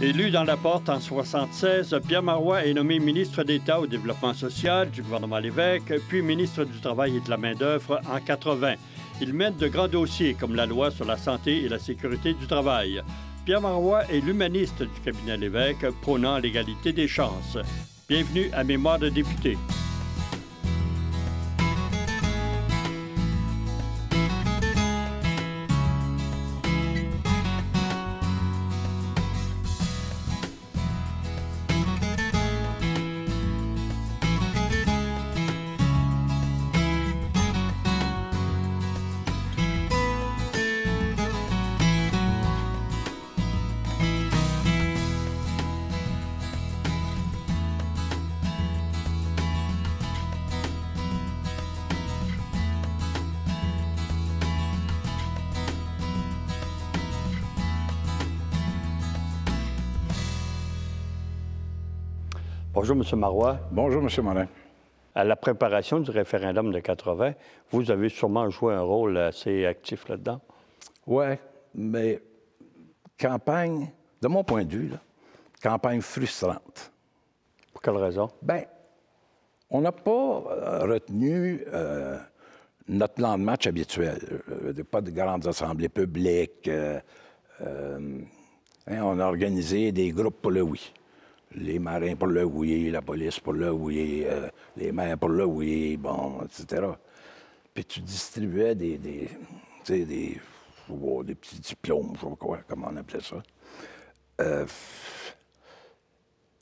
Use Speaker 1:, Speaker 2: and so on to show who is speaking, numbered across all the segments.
Speaker 1: Élu dans la porte en 1976, Pierre Marois est nommé ministre d'État au développement social du gouvernement Lévesque, puis ministre du Travail et de la main-d'œuvre en 1980. Il mène de grands dossiers comme la loi sur la santé et la sécurité du travail. Pierre Marois est l'humaniste du cabinet Lévesque, prônant l'égalité des chances. Bienvenue à Mémoire de député. Bonjour, M. Marois. Bonjour, M. Morin. À la préparation du référendum de 80, vous avez sûrement joué un rôle assez actif là-dedans.
Speaker 2: Oui, mais campagne, de mon point de vue, campagne frustrante. Pour quelle raison? Bien, on n'a pas euh, retenu euh, notre plan de match habituel. Euh, pas de grandes assemblées publiques. Hein, on a organisé des groupes pour le oui les marins pour le oui, la police pour le oui, euh, les maires pour le oui, bon, etc. Puis tu distribuais des, des, des, des petits diplômes, je sais pas quoi, comment on appelait ça. Ça euh,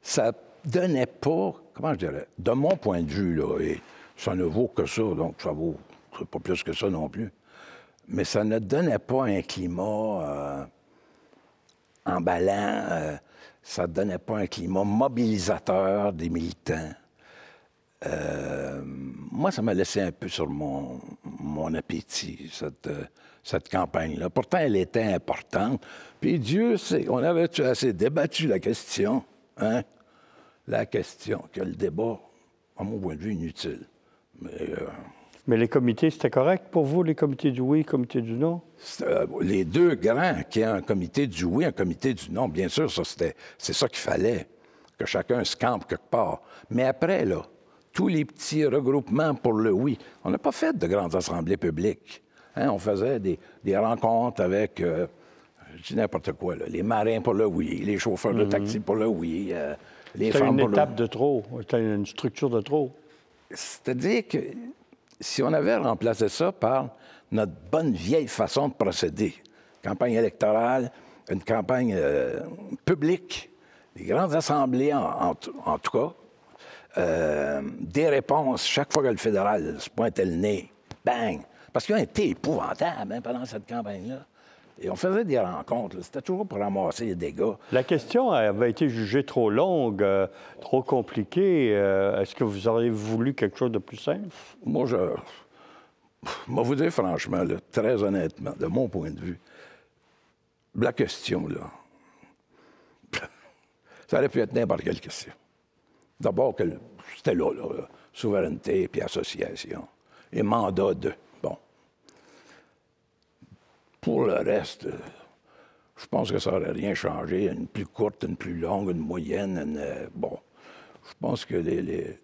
Speaker 2: ça donnait pas, comment je dirais, de mon point de vue, là, et ça ne vaut que ça, donc ça vaut pas plus que ça non plus, mais ça ne donnait pas un climat euh, emballant ça ne donnait pas un climat mobilisateur des militants. Euh, moi, ça m'a laissé un peu sur mon, mon appétit, cette, euh, cette campagne-là. Pourtant, elle était importante. Puis Dieu, sait, on avait assez débattu la question, hein? La question, que le débat,
Speaker 1: à mon point de vue, inutile. Mais, euh, mais les comités, c'était correct pour vous, les comités du oui, comités du non?
Speaker 2: Euh, les deux grands, qui est un comité du oui, un comité du non, bien sûr, ça, c'est ça qu'il fallait, que chacun se campe quelque part. Mais après, là, tous les petits regroupements pour le oui, on n'a pas fait de grandes assemblées publiques. Hein? on faisait des, rencontres avec... Euh, je dis n'importe quoi, les marins pour le oui, les chauffeurs de mhm. taxi pour le oui, euh, les femmes pour le... étape
Speaker 1: de trop, une structure de
Speaker 2: trop. C'est-à-dire que si on avait remplacé ça par notre bonne vieille façon de procéder, campagne électorale, une campagne euh, publique, les grandes assemblées en, tout cas, euh, des réponses chaque fois que le fédéral se pointait le nez, bang! Parce qu'ils ont été épouvantables hein, pendant cette campagne-là. Et on faisait des rencontres. C'était toujours pour ramasser les dégâts.
Speaker 1: La question avait été jugée trop longue, euh, trop compliquée. Euh, est-ce que vous auriez voulu quelque chose de plus simple? Moi, je. Moi, vous dire franchement,
Speaker 2: très honnêtement, de mon point de vue, la question, là. Ça aurait pu être n'importe quelle question. D'abord, c'était là, là, souveraineté puis association et mandat de. Pour le reste, je pense que ça n'aurait rien changé. Une plus courte, une plus longue, une moyenne, euh, bon. Je pense que les,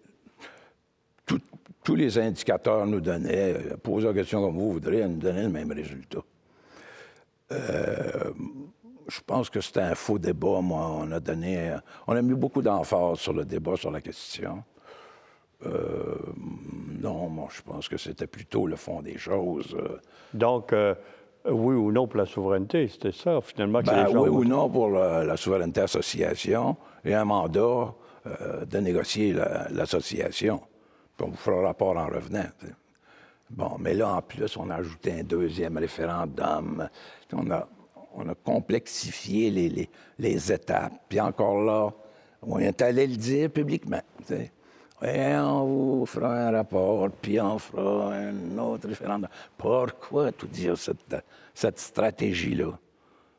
Speaker 2: tous les indicateurs nous donnaient, euh, posez la question comme vous voudrez, nous donnaient le même résultat. Euh, je pense que c'était un faux débat. Moi, on a donné, on a mis beaucoup d'emphase sur le débat, sur la question. non, moi, je pense que c'était plutôt le fond des choses.
Speaker 1: Donc, euh, oui ou non pour la souveraineté, c'était ça, finalement.
Speaker 2: Que ben les gens oui ou non pour la souveraineté association et un mandat euh, de négocier l'association. La, on vous fera rapport en revenant. Bon, mais là, en plus, on a ajouté un deuxième référendum. On a, complexifié les, étapes. Puis encore là, on est allé le dire publiquement. Et on vous fera un rapport, puis on fera un autre référendum. Pourquoi tout dire cette, stratégie-là? Le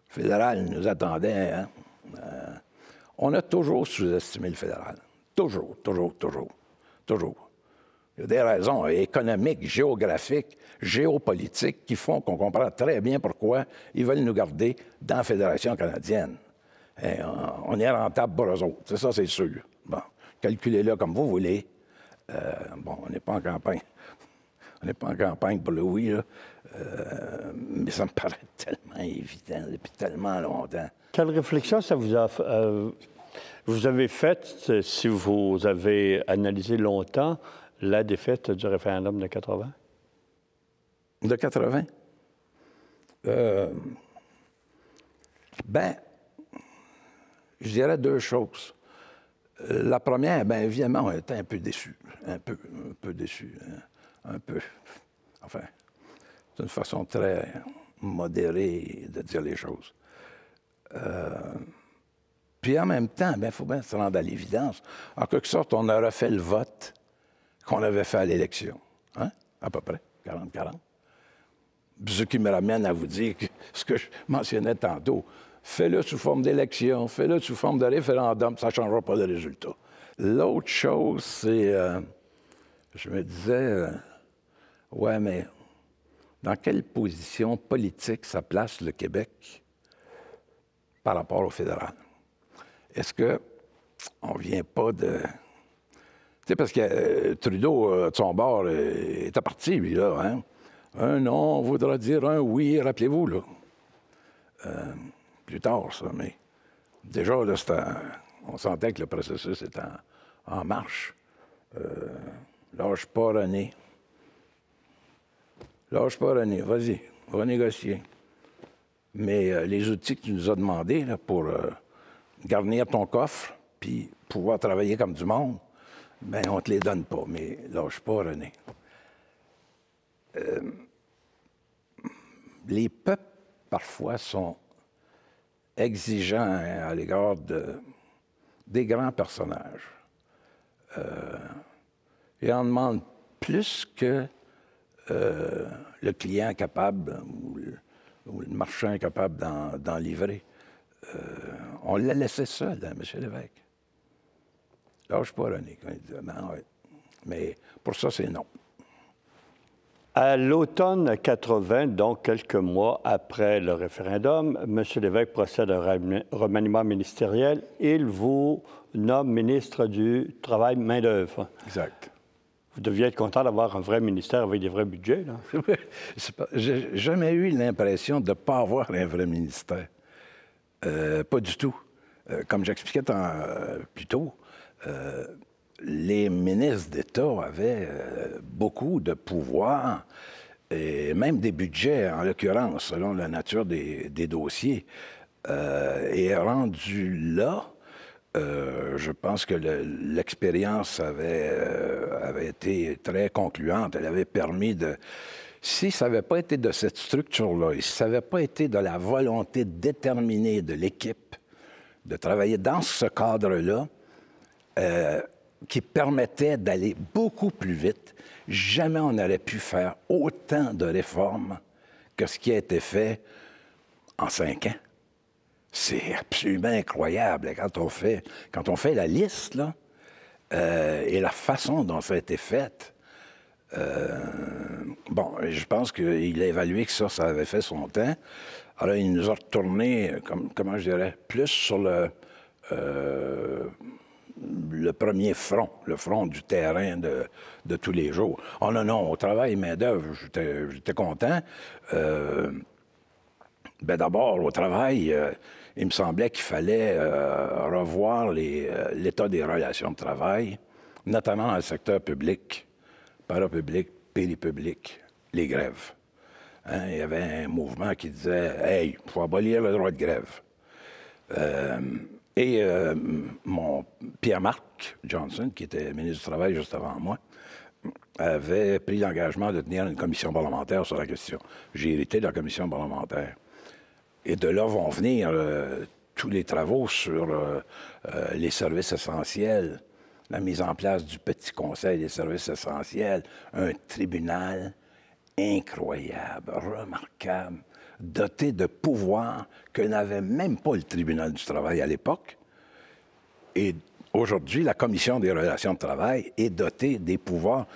Speaker 2: fédéral nous attendait. Hein? Euh, on a toujours sous-estimé le fédéral. Toujours, toujours, toujours, toujours. Il y a des raisons économiques, géographiques, géopolitiques qui font qu'on comprend très bien pourquoi ils veulent nous garder dans la Fédération canadienne. Et on, est rentable pour eux autres, ça, c'est sûr. Bon. Calculez-le comme vous voulez. Euh, bon, on n'est pas en campagne. On n'est pas en campagne pour le oui, euh, mais ça me paraît tellement évident depuis tellement longtemps.
Speaker 1: Quelle réflexion ça vous a euh, vous avez faite, si vous avez analysé longtemps, la défaite du référendum de 80? De 80? Euh, ben,
Speaker 2: je dirais deux choses. La première, bien évidemment, on était un peu déçus. Un peu, un peu déçus. Hein, un, peu. Enfin, c'est une façon très modérée de dire les choses. Euh, puis en même temps, il ben, faut bien se rendre à l'évidence. En quelque sorte, on a refait le vote qu'on avait fait à l'élection. Hein? À peu près, 40-40. Ce qui me ramène à vous dire ce que je mentionnais tantôt, Fais-le sous forme d'élection, fais-le sous forme de référendum, ça ne changera pas de résultat. L'autre chose, c'est, euh, je me disais, euh, ouais, mais dans quelle position politique ça place le Québec par rapport au fédéral? Est-ce que on vient pas de. Tu sais, parce que euh, Trudeau, de son bord, est à parti, lui, là. Hein? Un non voudra dire un oui, rappelez-vous, là plus tard, ça, mais déjà, là, on sentait que le processus est en, marche. Euh, lâche pas René. Lâche pas René, vas-y, va négocier. Mais euh, les outils que tu nous as demandés pour euh, garnir ton coffre, puis pouvoir travailler comme du monde, bien, on te les donne pas, mais lâche pas René. les peuples, parfois, sont exigeant à l'égard de, des grands personnages. et euh, on demande plus que euh, le client capable ou le, marchand capable d'en livrer. Euh, on l'a laissé seul, hein, M. Lévesque.
Speaker 1: suis pas, René. Mais pour ça, c'est non. À l'automne 80, donc quelques mois après le référendum, M. Lévesque procède à un remaniement ministériel. Il vous nomme ministre du Travail main-d'œuvre. Exact. Vous deviez être content d'avoir un vrai ministère avec des vrais budgets, là. J'ai
Speaker 2: jamais eu l'impression de ne pas avoir un vrai ministère. Euh, pas du tout. Euh, comme j'expliquais euh, plus tôt, les ministres d'État avaient euh, beaucoup de pouvoir et même des budgets, en l'occurrence, selon la nature des, dossiers. Euh, et rendu là, euh, je pense que l'expérience avait, avait été très concluante. Elle avait permis de... Si ça n'avait pas été de cette structure-là, et si ça n'avait pas été de la volonté déterminée de l'équipe de travailler dans ce cadre-là, qui permettait d'aller beaucoup plus vite. Jamais on n'aurait pu faire autant de réformes que ce qui a été fait en cinq ans. C'est absolument incroyable. Quand on fait, quand on fait la liste, là, euh, et la façon dont ça a été fait, euh, bon, je pense qu'il a évalué que ça, ça avait fait son temps. Alors, il nous a retourné, comment je dirais, plus sur le... Euh, le premier front, le front du terrain de, tous les jours. Oh non, non, au travail main doeuvre j'étais content. Euh, ben, D'abord, au travail, euh, il me semblait qu'il fallait euh, revoir euh, l'état des relations de travail, notamment dans le secteur public, parapublic, péripublic, les grèves. Hein, il y avait un mouvement qui disait Hey, il faut abolir le droit de grève. Et euh, mon Pierre-Marc Johnson, qui était ministre du Travail juste avant moi, avait pris l'engagement de tenir une commission parlementaire sur la question. J'ai hérité de la commission parlementaire. Et de là vont venir euh, tous les travaux sur euh, les services essentiels, la mise en place du petit conseil des services essentiels, un tribunal incroyable, remarquable, doté de pouvoirs que n'avait même pas le tribunal du travail à l'époque. Et aujourd'hui, la commission des relations de travail est dotée des pouvoirs.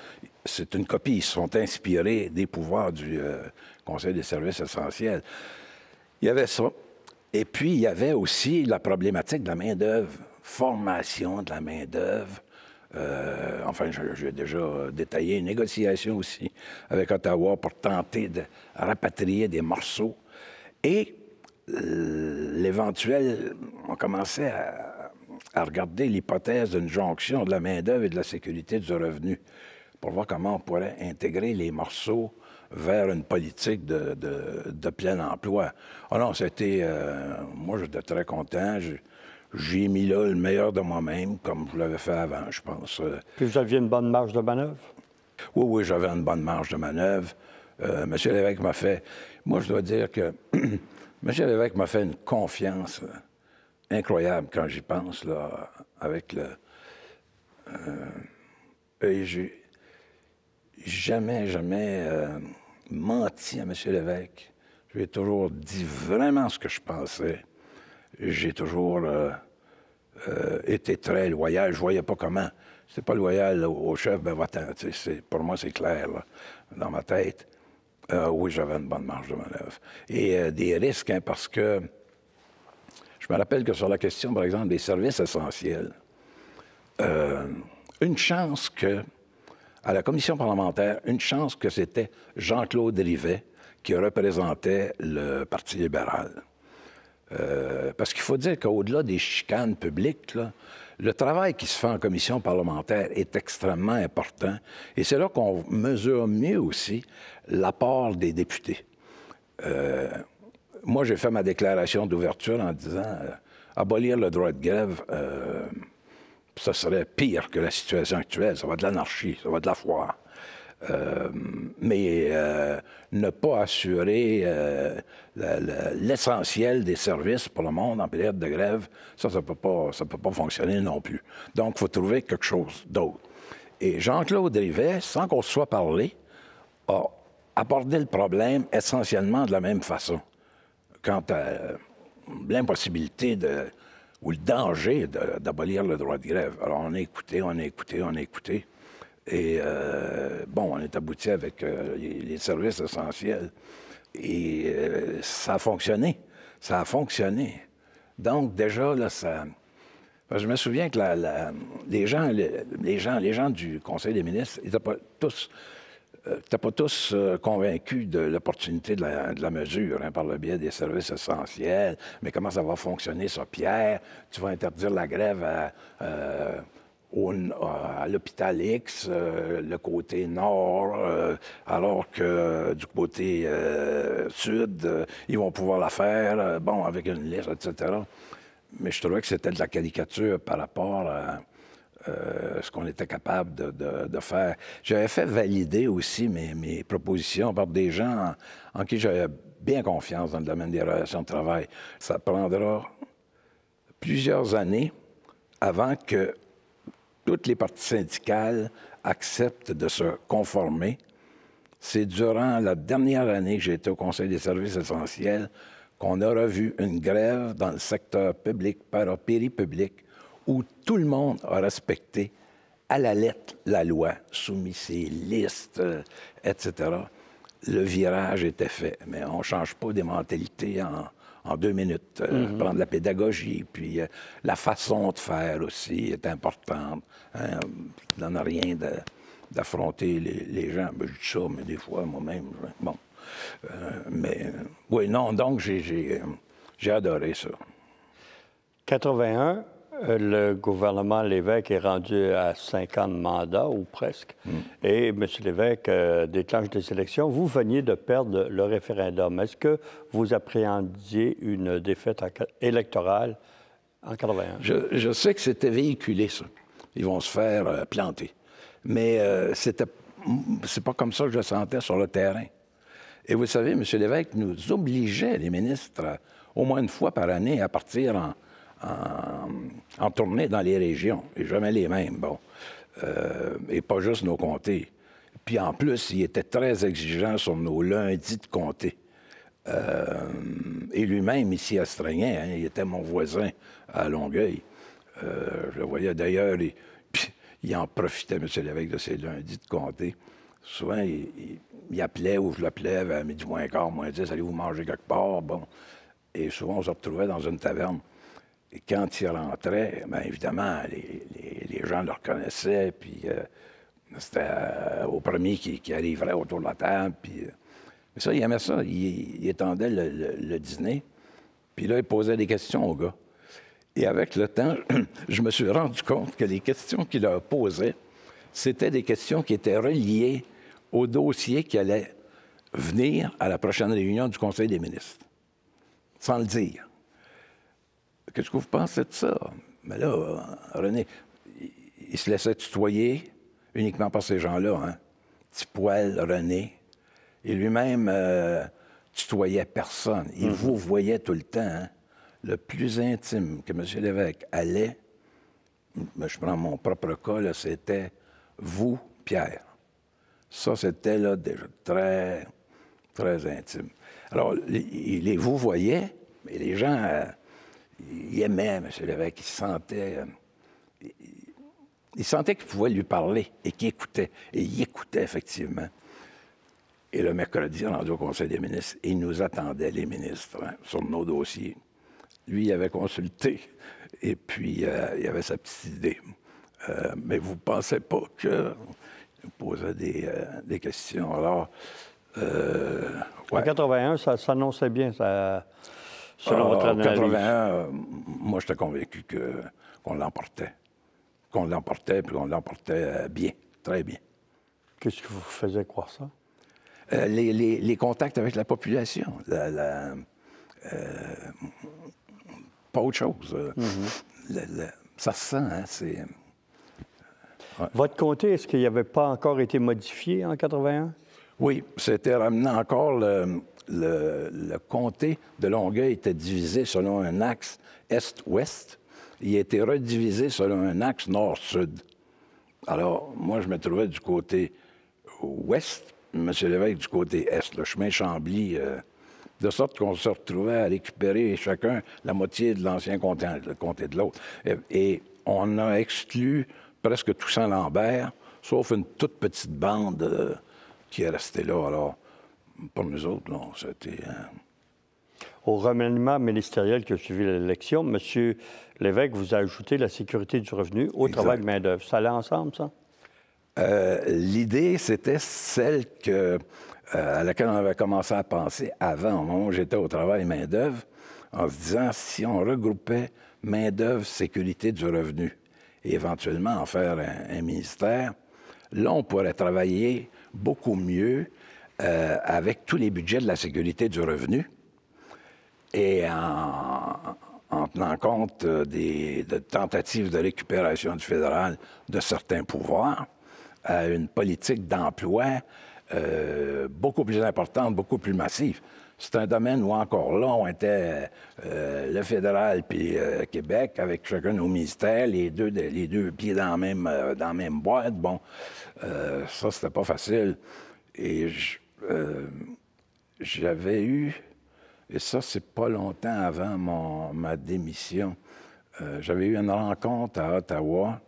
Speaker 2: C'est une copie. Ils sont inspirés des pouvoirs du euh, Conseil des services essentiels. Il y avait ça. Et puis, il y avait aussi la problématique de la main-d'œuvre, formation de la main-d'œuvre euh, enfin, j'ai déjà euh, détaillé une négociation aussi avec Ottawa pour tenter de rapatrier des morceaux. Et euh, l'éventuel, on commençait à, regarder l'hypothèse d'une jonction de la main-d'œuvre et de la sécurité du revenu pour voir comment on pourrait intégrer les morceaux vers une politique de, plein emploi. Oh non, c'était. moi, j'étais très content j'ai mis là le meilleur de moi-même, comme je l'avais fait avant, je pense. Euh, Puis vous aviez une bonne
Speaker 1: marge de manœuvre? Oui, oui, j'avais
Speaker 2: une bonne marge de manœuvre. M. Euh, Monsieur Lévesque m'a fait. Moi, je dois dire que Monsieur Lévesque m'a fait une confiance euh, incroyable quand j'y pense, là, avec le. et j'ai jamais, jamais menti à M. Lévesque. ai toujours dit vraiment ce que je pensais j'ai toujours euh, été très loyal. Je ne voyais pas comment. c'est pas loyal au, chef, ben, Pour moi, c'est clair, dans ma tête. Euh, oui, j'avais une bonne marge de manœuvre. Et euh, des risques, hein, parce que je me rappelle que sur la question, par exemple, des services essentiels, une chance que, à la commission parlementaire, une chance que c'était Jean-Claude Rivet qui représentait le Parti libéral euh, parce qu'il faut dire qu'au-delà des chicanes publiques, le travail qui se fait en commission parlementaire est extrêmement important. Et c'est là qu'on mesure mieux aussi l'apport des députés. Euh, moi, j'ai fait ma déclaration d'ouverture en disant euh, abolir le droit de grève, ce serait pire que la situation actuelle. Ça va de l'anarchie, ça va de la foire. Euh, mais euh, ne pas assurer euh, l'essentiel des services pour le monde en période de grève, ça, ça ne peut, pas, peut pas fonctionner non plus. Donc, il faut trouver quelque chose d'autre. Et Jean-Claude Rivet, sans qu'on se soit parlé, a abordé le problème essentiellement de la même façon. Quant à l'impossibilité ou le danger d'abolir le droit de grève. Alors, on a écouté, on a écouté, on a écouté. Et euh, bon, on est abouti avec euh, les, services essentiels. Et euh, ça a fonctionné. Ça a fonctionné. Donc, déjà, là, ça. je me souviens que les, gens, les, gens, les gens du Conseil des ministres, ils n'étaient pas tous, pas tous convaincus de l'opportunité de, la, mesure hein, par le biais des services essentiels. Mais comment ça va fonctionner, ça, Pierre? Tu vas interdire la grève à euh, à l'hôpital X, euh, le côté nord, euh, alors que du côté sud, ils vont pouvoir la faire, bon, avec une liste, etc. Mais je trouvais que c'était de la caricature par rapport à ce qu'on était capable de, faire. J'avais fait valider aussi mes, mes, propositions par des gens en, en qui j'avais bien confiance dans le domaine des relations de travail. Ça prendra plusieurs années avant que toutes les parties syndicales acceptent de se conformer. C'est durant la dernière année que j'ai été au Conseil des services essentiels qu'on a revu une grève dans le secteur public, paropéri-public où tout le monde a respecté à la lettre la loi, soumis ses listes, euh, etc. Le virage était fait, mais on ne change pas des mentalités en, en deux minutes. Euh, mhm. Prendre la pédagogie, puis euh, la façon de faire aussi est importante. On hein. n'en a rien d'affronter les, gens. Ben, je dis ça, mais des fois, moi-même, bon. Euh, mais oui, non, donc j'ai adoré ça.
Speaker 1: 81, euh, le gouvernement l'évêque est rendu à cinq ans de mandat, ou presque, hmm. et M. l'évêque euh, déclenche des élections. Vous veniez de perdre le référendum. Est-ce que vous appréhendiez une défaite électorale en 81? Je,
Speaker 2: sais que c'était véhiculé, ça. Ils vont se
Speaker 1: faire euh, planter. Mais
Speaker 2: c'était, hmm, c'est pas comme ça que je le sentais sur le terrain. Et vous savez, M. l'évêque, nous obligeait, les ministres, au moins une fois par année, à partir en euh, en, tournée dans les régions, et jamais les mêmes, bon, euh, et pas juste nos comtés. Puis en plus, il était très exigeant sur nos lundis de comté. Euh, et lui-même, ici à hein. il était mon voisin à Longueuil. je le voyais d'ailleurs, il en profitait, M. Lévesque, de ses lundis de comté. Souvent, il, appelait ou je l'appelais à midi moins quart, moins dix, allez-vous manger quelque part? Bon. Et souvent, on se retrouvait dans une taverne quand il rentrait, bien évidemment, les, gens le reconnaissaient, puis euh, c'était euh, au premier qui, arriverait autour de la table. Puis, euh, mais ça, il aimait ça. Il, étendait le, le, dîner, puis là, il posait des questions aux gars. Et avec le temps, je me suis rendu compte que les questions qu'il leur posait, c'était des questions qui étaient reliées au dossier qui allait venir à la prochaine réunion du Conseil des ministres, sans le dire. Qu'est-ce que vous pensez de ça? Mais là, euh, René, il se laissait tutoyer uniquement par ces gens-là. Hein? Petit poil, René. Et lui-même euh, tutoyait personne. Il mhm. vous voyait tout le temps. Hein. Le plus intime que M. Lévesque allait, ben, je prends mon propre cas, c'était vous, Pierre. Ça, c'était là déjà très, très intime. Alors, il les vous voyait, mais les gens euh, il aimait M. Lévesque, il sentait, euh, il, sentait qu'il pouvait lui parler et qu'il écoutait. Et il écoutait, effectivement. Et le mercredi, rendu au Conseil des ministres, il nous attendait, les ministres, hein, sur nos dossiers. Lui, il avait consulté, et puis euh, il avait sa petite idée. Euh, mais vous ne pensez pas que il posait des, questions. Alors, En
Speaker 1: 81, ça s'annonçait bien. Ça... Ah, en votre
Speaker 2: euh, moi j'étais convaincu qu'on l'emportait. Qu'on l'emportait, puis qu'on l'emportait euh,
Speaker 1: bien, très bien.
Speaker 2: Qu'est-ce qui vous faisait croire ça? Euh, les, contacts avec la population. pas
Speaker 1: autre chose. Mhm. ça se sent, hein? Votre comté, est-ce qu'il avait pas encore été modifié en 81? Oui, c'était ramené encore le,
Speaker 2: le, comté de Longueuil était divisé selon un axe est-ouest. Il a été redivisé selon un axe nord-sud. Alors, moi, je me trouvais du côté ouest, M. Lévesque du côté est, le chemin Chambly. Euh, de sorte qu'on se retrouvait à récupérer chacun la moitié de l'ancien comté, comté, de l'autre. Et, on a exclu presque tout Saint-Lambert, sauf une toute petite bande euh, qui est restée là. Pour nous autres, non, c'était. Euh,
Speaker 1: au remaniement ministériel qui a suivi l'élection, M. l'évêque vous a ajouté la sécurité du revenu au travail de main-d'œuvre. Ça allait ensemble, ça? Euh, l'idée, c'était celle que, euh, à laquelle on avait commencé à penser
Speaker 2: avant, au moment où j'étais au travail main-d'œuvre, en se disant si on regroupait main-d'œuvre, sécurité du revenu et éventuellement en faire un, un ministère, là, on pourrait travailler beaucoup mieux euh, avec tous les budgets de la sécurité du revenu et en, tenant compte euh, des, tentatives de récupération du fédéral de certains pouvoirs, à une politique d'emploi euh, beaucoup plus importante, beaucoup plus massive. C'est un domaine où encore là, on était le fédéral puis Québec, avec chacun nos ministères, les deux, pieds dans la même, dans même boîte. Bon, ça, c'était pas facile. Et euh, j'avais eu, et ça, c'est pas longtemps avant ma démission, euh, j'avais eu une rencontre à Ottawa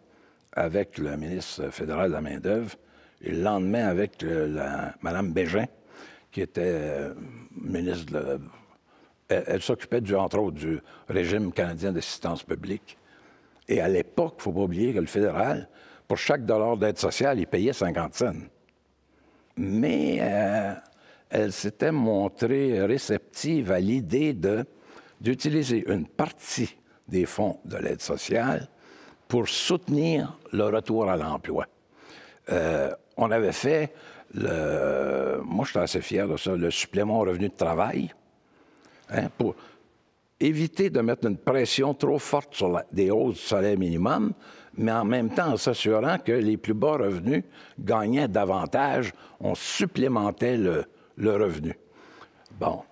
Speaker 2: avec le ministre fédéral de la main-d'œuvre et le lendemain avec la, Mme Bégin, qui était euh, ministre de. Elle, elle s'occupait, du, entre autres, du régime canadien d'assistance publique. Et à l'époque, il ne faut pas oublier que le fédéral, pour chaque dollar d'aide sociale, il payait 50 cents mais euh, elle s'était montrée réceptive à l'idée d'utiliser une partie des fonds de l'aide sociale pour soutenir le retour à l'emploi. Euh, on avait fait, moi je suis assez fier de ça, le supplément revenu de travail, hein, pour éviter de mettre une pression trop forte sur des hausses du salaire minimum, mais en même temps en s'assurant que les plus bas revenus gagnaient davantage, on supplémentait le, revenu. Bon,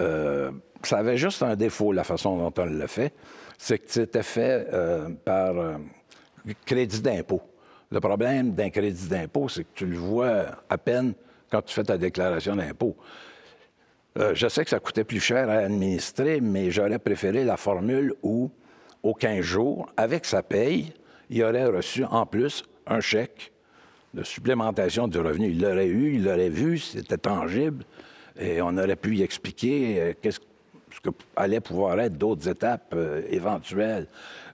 Speaker 2: euh, ça avait juste un défaut, la façon dont on l'a fait, c'est que c'était fait euh, par euh, crédit d'impôt. Le problème d'un crédit d'impôt, c'est que tu le vois à peine quand tu fais ta déclaration d'impôt. je sais que ça coûtait plus cher à administrer, mais j'aurais préféré la formule où, au 15 jours, avec sa paye, il aurait reçu en plus un chèque de supplémentation du revenu. Il l'aurait eu, il l'aurait vu, c'était tangible, et on aurait pu y expliquer euh, ce que allaient pouvoir être d'autres étapes euh, éventuelles.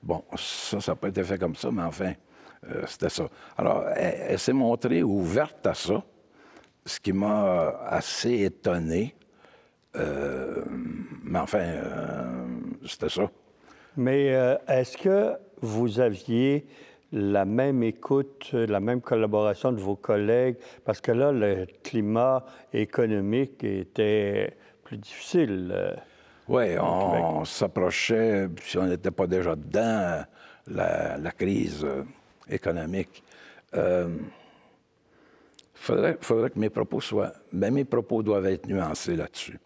Speaker 2: Bon, ça, ça n'a pas été fait comme ça, mais enfin, euh, c'était ça. Alors, elle, s'est montrée ouverte à ça, ce qui m'a assez étonné. mais enfin, c'était ça.
Speaker 1: Mais est-ce que vous aviez la même écoute, la même collaboration de vos collègues, parce que là, le climat économique était plus difficile. Euh, oui, on
Speaker 2: s'approchait, si on n'était pas déjà dedans, la, crise économique. Euh, Il faudrait, que mes propos soient... Mais ben, mes propos doivent être nuancés là-dessus.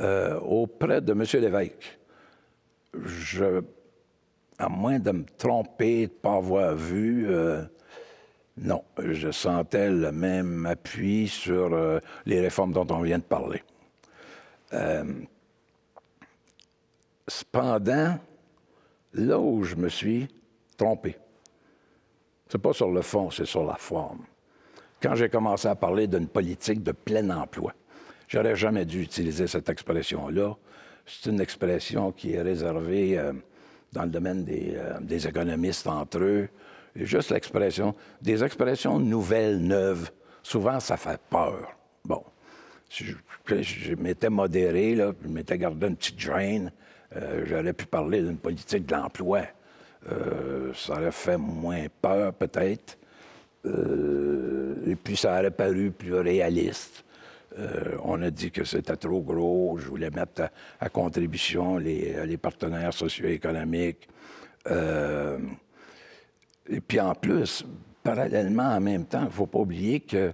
Speaker 2: Euh, auprès de M. Lévesque, je à moins de me tromper, de ne pas avoir vu, euh, non, je sentais le même appui sur euh, les réformes dont on vient de parler. Euh, cependant, là où je me suis trompé, c'est pas sur le fond, c'est sur la forme. Quand j'ai commencé à parler d'une politique de plein emploi, j'aurais jamais dû utiliser cette expression-là. C'est une expression qui est réservée dans le domaine des, euh, économistes entre eux. Juste l'expression, des expressions nouvelles, neuves, souvent ça fait peur. Bon, je, je, m'étais modéré, là, je m'étais gardé une petite gêne. Euh, j'aurais pu parler d'une politique de l'emploi. Euh, ça aurait fait moins peur, peut-être. et puis ça aurait paru plus réaliste. Euh, on a dit que c'était trop gros. Je voulais mettre à, contribution les, partenaires socio-économiques. Euh, et puis en plus, parallèlement, en même temps, il ne faut pas oublier que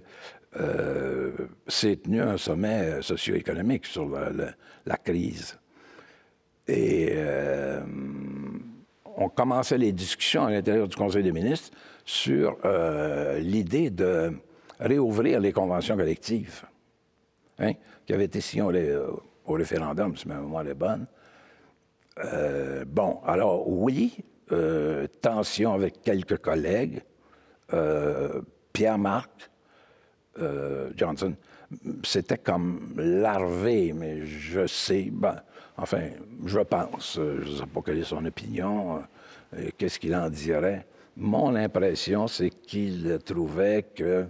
Speaker 2: euh, c'est tenu un sommet socio-économique sur la crise. Et on commençait les discussions à l'intérieur du Conseil des ministres sur l'idée de réouvrir les conventions collectives. Hein? qui avait été signé au, euh, au, référendum, si ma mémoire est bonne. Euh, bon, alors oui, euh, tension avec quelques collègues, Pierre-Marc Johnson, c'était comme larvé, mais je sais, ben, enfin, je pense, je ne sais pas quelle est son opinion, qu'est-ce qu'il en dirait. Mon impression, c'est qu'il trouvait que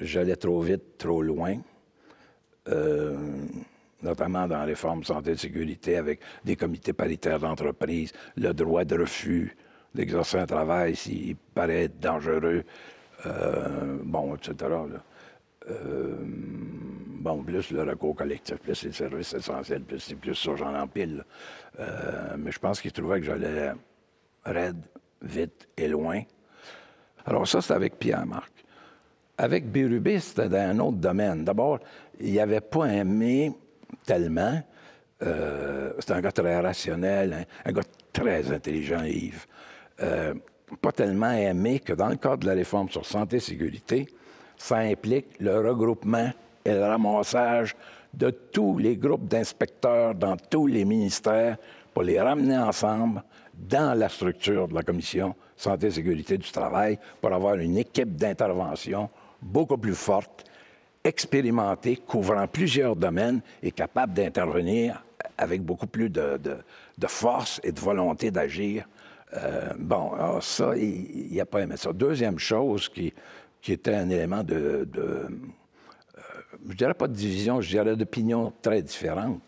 Speaker 2: j'allais trop vite, trop loin, euh, notamment dans la réforme santé et de sécurité, avec des comités paritaires d'entreprise, le droit de refus d'exercer un travail s'il paraît dangereux, euh, bon, etc. Euh, bon, plus le recours collectif, plus les services essentiels, plus, plus ça, j'en empile. mais je pense qu'il trouvait que j'allais raide, vite et loin. Alors ça, c'est avec Pierre-Marc. Avec Bérubé, c'était dans un autre domaine. D'abord, il avait pas aimé tellement. Euh, c'est un gars très rationnel, hein, un gars très intelligent, Yves. Euh, pas tellement aimé que dans le cadre de la réforme sur santé et sécurité, ça implique le regroupement et le ramassage de tous les groupes d'inspecteurs dans tous les ministères pour les ramener ensemble dans la structure de la Commission santé et sécurité du travail pour avoir une équipe d'intervention beaucoup plus forte expérimenté, couvrant plusieurs domaines, et capable d'intervenir avec beaucoup plus de, de, force et de volonté d'agir. Euh, bon, ça, il n'y a pas aimé ça. Deuxième chose qui, qui était un élément de, de euh, je dirais pas de division, je dirais d'opinion très différente,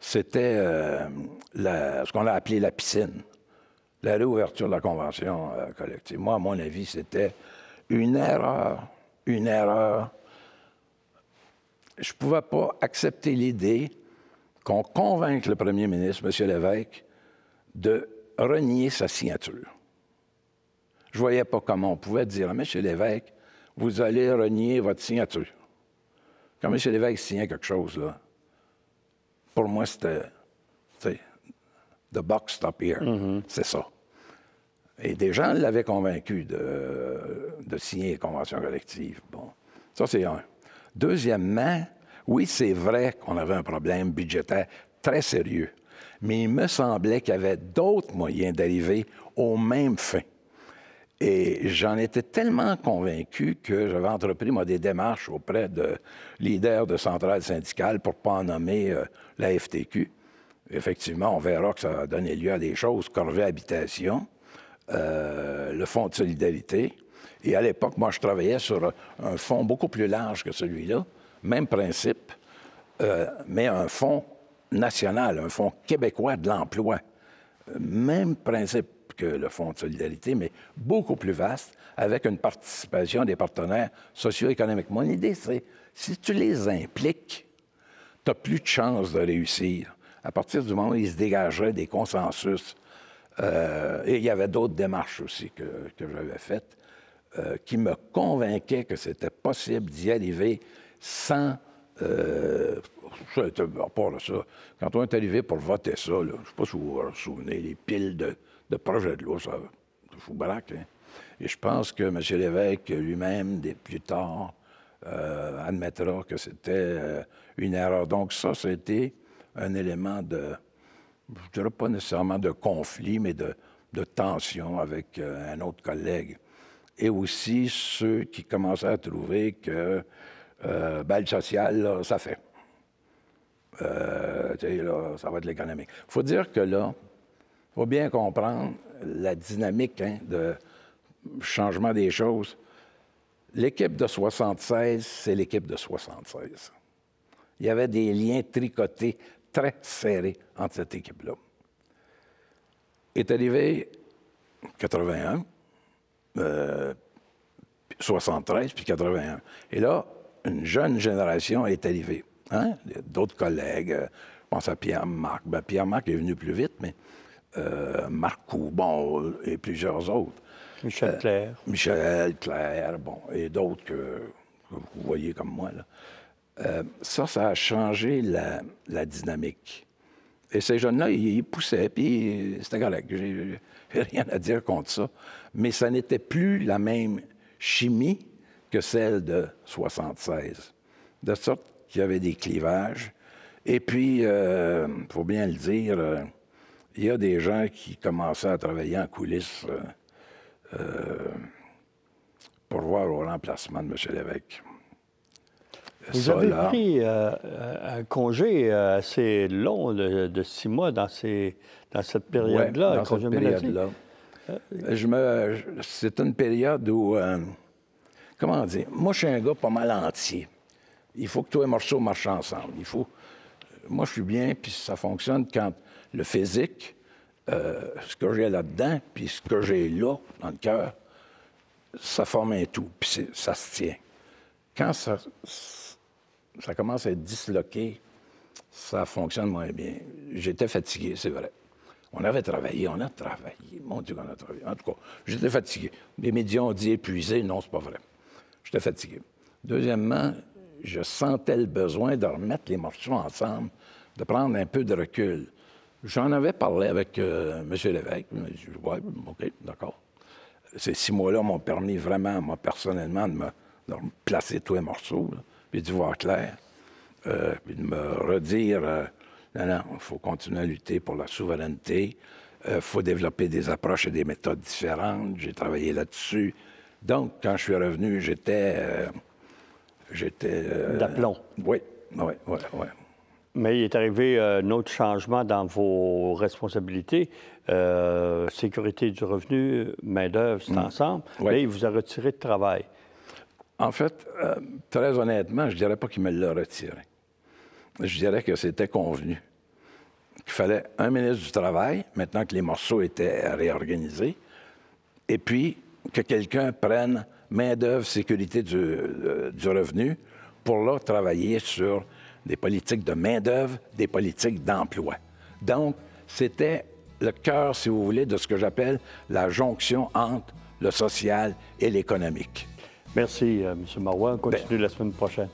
Speaker 2: c'était euh, ce qu'on a appelé la piscine, la réouverture de la convention collective. Moi, à mon avis, c'était une erreur, une erreur je ne pouvais pas accepter l'idée qu'on convainque le premier ministre, M. Lévesque, de renier sa signature. Je ne voyais pas comment on pouvait dire à M. Lévesque, vous allez renier votre signature. Quand M. Lévesque signait quelque chose, pour moi, c'était, the box stop here. Mm-hmm. C'est ça. Et des gens l'avaient convaincu de, signer les conventions collectives. Bon, ça, c'est un. Deuxièmement, oui, c'est vrai qu'on avait un problème budgétaire très sérieux, mais il me semblait qu'il y avait d'autres moyens d'arriver aux mêmes fins. Et j'en étais tellement convaincu que j'avais entrepris, moi, des démarches auprès de leaders de centrales syndicales pour ne pas en nommer euh, la FTQ. Effectivement, on verra que ça a donné lieu à des choses, Corvée Habitation, euh, le Fonds de solidarité, et à l'époque, moi, je travaillais sur un fonds beaucoup plus large que celui-là, même principe, euh, mais un fonds national, un fonds québécois de l'emploi. Même principe que le Fonds de solidarité, mais beaucoup plus vaste, avec une participation des partenaires socio-économiques. Mon idée, c'est si tu les impliques, tu n'as plus de chances de réussir. À partir du moment où ils se dégageaient des consensus, euh, et il y avait d'autres démarches aussi que, que j'avais faites, euh, qui me convainquait que c'était possible d'y arriver sans. Euh, ça à ça, quand on est arrivé pour voter ça, je ne sais pas si vous vous souvenez, les piles de, projets de loi, ça vous braque. Et je pense que M. L'Évêque lui-même, plus tard, euh, admettra que c'était une erreur. Donc ça, c'était un élément de, je ne dirais pas nécessairement de conflit, mais de tension avec un autre collègue et aussi ceux qui commençaient à trouver que euh, sociale, ben, le ça fait. Euh, ça va être l'économique. Il faut dire que là, il faut bien comprendre la dynamique hein, de changement des choses. L'équipe de 76, c'est l'équipe de 76. Il y avait des liens tricotés très serrés entre cette équipe-là. Est arrivé 81, 73 euh, puis 81. Et là, une jeune génération est arrivée. Hein? D'autres collègues, euh, je pense à Pierre-Marc. Ben, Pierre-Marc est venu plus vite, mais euh, Marc Coubon et plusieurs autres.
Speaker 1: Michel euh, Claire.
Speaker 2: Michel Claire, bon, et d'autres que, vous voyez comme moi. Là. ça, ça a changé la, la dynamique. Et ces jeunes-là, ils, poussaient, puis c'était correct. J'ai rien à dire contre ça. Mais ça n'était plus la même chimie que celle de 76. De sorte qu'il y avait des clivages. Et puis, il euh, faut bien le dire, euh, il y a des gens qui commençaient à travailler en coulisses euh, pour voir au remplacement de M. Lévesque.
Speaker 1: Vous avez pris euh, un congé euh, assez long de, six mois dans, ces, dans cette période-là. période
Speaker 2: euh, Je me, c'est une période où, comment dire, moi je suis un gars pas mal entier. Il faut que tous les morceaux marchent ensemble. Il faut, moi je suis bien, puis ça fonctionne quand le physique, ce que j'ai là-dedans, puis ce que j'ai là, dans le cœur, ça forme un tout, puis ça se tient. Quand ça, ça commence à être disloqué, ça fonctionne moins bien. J'étais fatigué, c'est vrai. On avait travaillé, on a travaillé. Mon Dieu, on a travaillé. En tout cas, j'étais fatigué. Les médias ont dit épuisé. Non, c'est pas vrai. J'étais fatigué. Deuxièmement, je sentais le besoin de remettre les morceaux ensemble, de prendre un peu de recul. J'en avais parlé avec euh, Monsieur M. Lévesque. Il dit OK, d'accord. Ces six mois-là m'ont permis vraiment, moi, personnellement, de me, de placer tous les morceaux puis d'y voir clair, euh, puis de me redire euh, non, non, il faut continuer à lutter pour la souveraineté, euh, il faut développer des approches et des méthodes différentes. J'ai travaillé là-dessus. Donc, quand je suis revenu, j'étais. j'étais. D'aplomb. Oui, oui, oui, oui.
Speaker 1: Mais il est arrivé un autre changement dans vos responsabilités. sécurité du revenu, main-d'œuvre, c'est mm. ensemble. Oui. il vous a retiré de travail. En fait,
Speaker 2: euh, très honnêtement, je ne dirais pas qu'il me l'a retiré. Je dirais que c'était convenu. Qu'il fallait un ministre du Travail, maintenant que les morceaux étaient réorganisés, et puis que quelqu'un prenne main-d'œuvre sécurité du, euh, revenu pour là travailler sur des politiques de main-d'œuvre, des politiques d'emploi. Donc, c'était le cœur, si vous voulez, de ce que j'appelle la jonction entre le social et l'économique. Merci, euh, M. Marois. On
Speaker 1: continue ben, la semaine prochaine.